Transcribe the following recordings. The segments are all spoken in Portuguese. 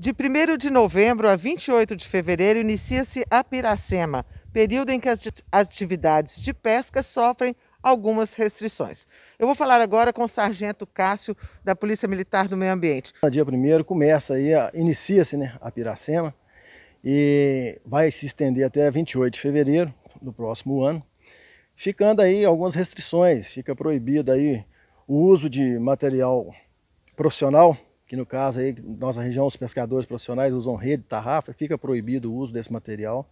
De 1 de novembro a 28 de fevereiro inicia-se a piracema, período em que as atividades de pesca sofrem algumas restrições. Eu vou falar agora com o Sargento Cássio, da Polícia Militar do Meio Ambiente. No dia 1 começa aí, inicia-se né, a piracema e vai se estender até 28 de fevereiro do próximo ano, ficando aí algumas restrições, fica proibido aí o uso de material profissional que no caso aí, nossa região, os pescadores profissionais usam rede, tarrafa, fica proibido o uso desse material.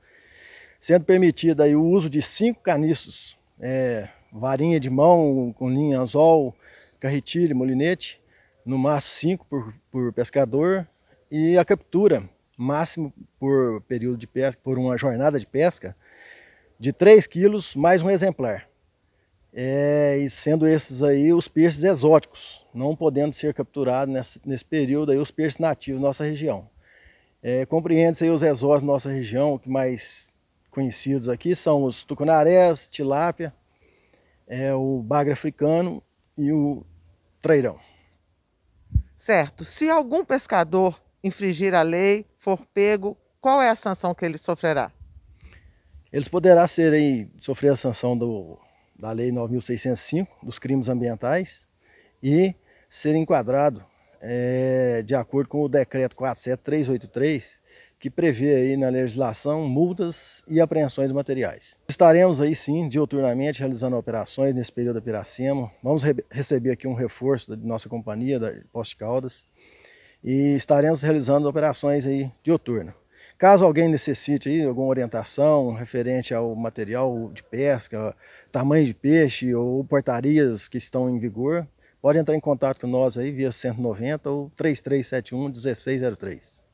Sendo permitido aí o uso de cinco caniços, é, varinha de mão, com linha anzol, carretilha, molinete, no máximo cinco por, por pescador, e a captura, máximo por período de pesca, por uma jornada de pesca, de 3 quilos mais um exemplar é, e sendo esses aí os peixes exóticos, não podendo ser capturados nesse, nesse período aí os peixes nativos da nossa região. É, Compreende-se aí os exóticos da nossa região, que mais conhecidos aqui são os tucunarés, tilápia, é, o bagre africano e o trairão. Certo. Se algum pescador infringir a lei, for pego, qual é a sanção que ele sofrerá? Eles poderá ser aí, sofrer a sanção do da Lei 9.605 dos crimes ambientais e ser enquadrado é, de acordo com o Decreto 47383, que prevê aí na legislação multas e apreensões materiais. Estaremos aí sim, dioturnamente, realizando operações nesse período da Piracema. Vamos re receber aqui um reforço da nossa companhia, da Poste Caldas, e estaremos realizando operações aí dioturna. Caso alguém necessite aí alguma orientação referente ao material de pesca, tamanho de peixe ou portarias que estão em vigor, pode entrar em contato com nós aí via 190 ou 3371 1603.